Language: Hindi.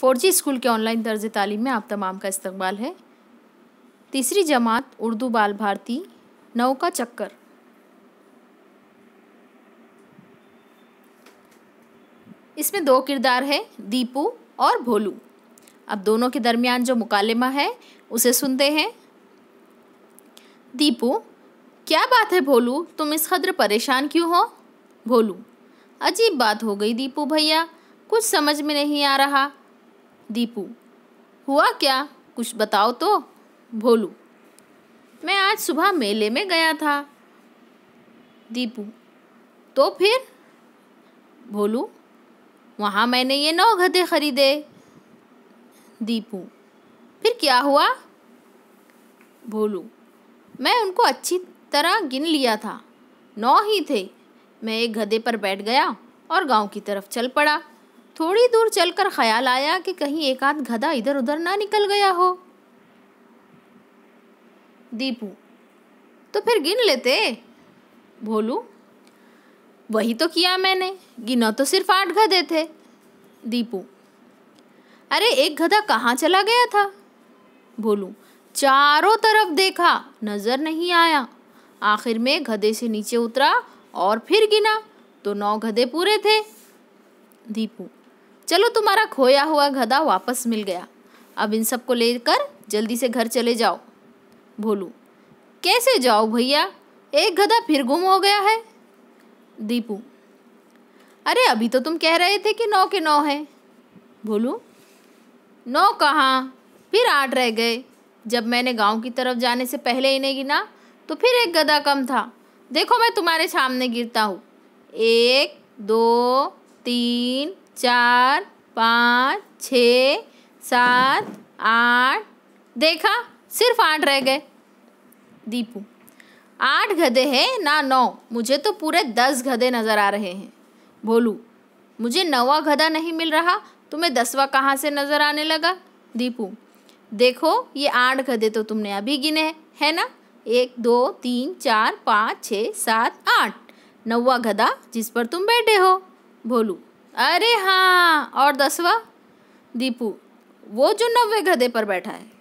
फोर जी स्कूल के ऑनलाइन तर्ज तालीम में आप तमाम का इस्तबाल है तीसरी जमात उर्दू बाल भारती नौ का चक्कर इसमें दो किरदार है दीपू और भोलू अब दोनों के दरमियान जो मुकालमा है उसे सुनते हैं दीपू क्या बात है भोलू तुम इस कदर परेशान क्यों हो भोलू अजीब बात हो गई दीपू भैया कुछ समझ में नहीं आ रहा दीपू हुआ क्या कुछ बताओ तो भोलू मैं आज सुबह मेले में गया था दीपू तो फिर भोलू वहाँ मैंने ये नौ गधे खरीदे दीपू फिर क्या हुआ भोलू मैं उनको अच्छी तरह गिन लिया था नौ ही थे मैं एक गधे पर बैठ गया और गांव की तरफ चल पड़ा थोड़ी दूर चलकर ख्याल आया कि कहीं एक आध गधा इधर उधर ना निकल गया हो दीपू तो फिर गिन लेते भोलू वही तो किया मैंने गिना तो सिर्फ आठ गधे थे दीपू अरे एक गधा कहाँ चला गया था भोलू चारों तरफ देखा नज़र नहीं आया आखिर में गधे से नीचे उतरा और फिर गिना तो नौ गधे पूरे थे दीपू चलो तुम्हारा खोया हुआ गधा वापस मिल गया अब इन सबको लेकर जल्दी से घर चले जाओ भोलू कैसे जाओ भैया एक गधा फिर गुम हो गया है दीपू अरे अभी तो तुम कह रहे थे कि नौ के नौ है भोलू नौ कहाँ फिर आठ रह गए जब मैंने गांव की तरफ जाने से पहले इन्हें गिना तो फिर एक गधा कम था देखो मैं तुम्हारे सामने गिरता हूँ एक दो तीन चार पाँच छ सात आठ देखा सिर्फ आठ रह गए दीपू आठ गधे हैं ना नौ मुझे तो पूरे दस गधे नज़र आ रहे हैं भोलू मुझे नवा गधा नहीं मिल रहा तुम्हें तो दसवा कहाँ से नज़र आने लगा दीपू देखो ये आठ गधे तो तुमने अभी गिने हैं है ना एक दो तीन चार पाँच छः सात आठ नवा गधा जिस पर तुम बैठे हो भोलू अरे हाँ और दसवा दीपू वो जो नवे गधे पर बैठा है